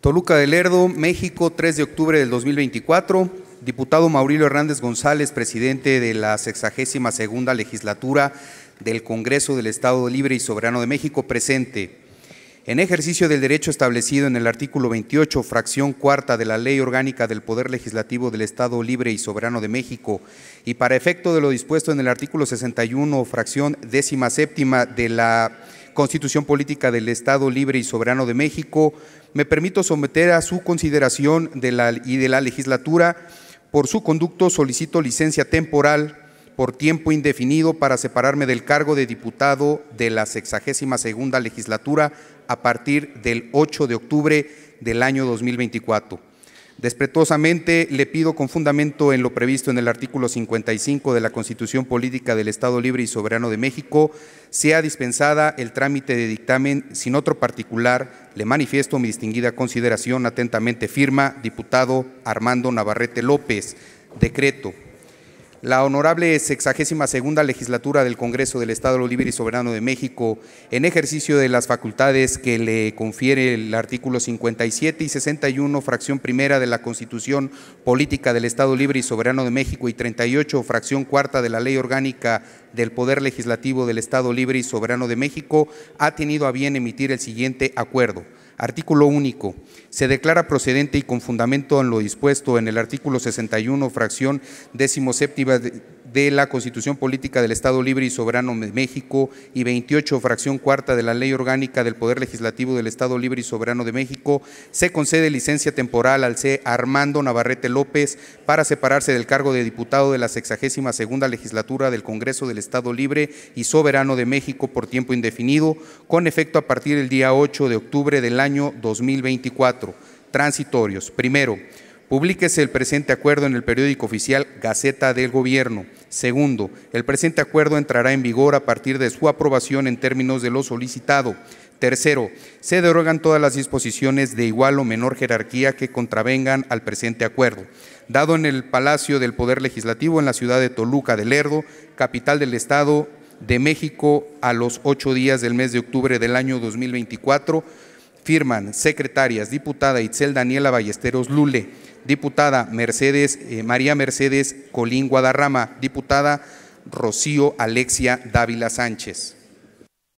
Toluca de Lerdo, México, 3 de octubre del 2024. Diputado Maurilio Hernández González, presidente de la 62 segunda legislatura del Congreso del Estado Libre y Soberano de México, presente. En ejercicio del derecho establecido en el artículo 28, fracción cuarta de la Ley Orgánica del Poder Legislativo del Estado Libre y Soberano de México, y para efecto de lo dispuesto en el artículo 61, fracción décima séptima de la Constitución Política del Estado Libre y Soberano de México, me permito someter a su consideración de la, y de la legislatura por su conducto solicito licencia temporal por tiempo indefinido para separarme del cargo de diputado de la 62 segunda legislatura a partir del 8 de octubre del año 2024. Despretosamente, le pido con fundamento en lo previsto en el artículo 55 de la Constitución Política del Estado Libre y Soberano de México, sea dispensada el trámite de dictamen sin otro particular, le manifiesto mi distinguida consideración atentamente firma, diputado Armando Navarrete López. Decreto la honorable sexagésima segunda legislatura del Congreso del Estado Libre y Soberano de México, en ejercicio de las facultades que le confiere el artículo 57 y 61, fracción primera de la Constitución Política del Estado Libre y Soberano de México y 38, fracción cuarta de la Ley Orgánica del Poder Legislativo del Estado Libre y Soberano de México, ha tenido a bien emitir el siguiente acuerdo. Artículo único. Se declara procedente y con fundamento en lo dispuesto en el artículo 61, fracción décimo séptima de de la Constitución Política del Estado Libre y Soberano de México y 28, fracción cuarta de la Ley Orgánica del Poder Legislativo del Estado Libre y Soberano de México, se concede licencia temporal al C. Armando Navarrete López para separarse del cargo de diputado de la 62 segunda legislatura del Congreso del Estado Libre y Soberano de México por tiempo indefinido, con efecto a partir del día 8 de octubre del año 2024. Transitorios. Primero, Publíquese el presente acuerdo en el periódico oficial Gaceta del Gobierno. Segundo, el presente acuerdo entrará en vigor a partir de su aprobación en términos de lo solicitado. Tercero, se derogan todas las disposiciones de igual o menor jerarquía que contravengan al presente acuerdo. Dado en el Palacio del Poder Legislativo en la ciudad de Toluca de Lerdo, capital del Estado de México, a los ocho días del mes de octubre del año 2024, firman secretarias, diputada Itzel Daniela Ballesteros Lule diputada Mercedes, eh, María Mercedes Colín Guadarrama, diputada Rocío Alexia Dávila Sánchez.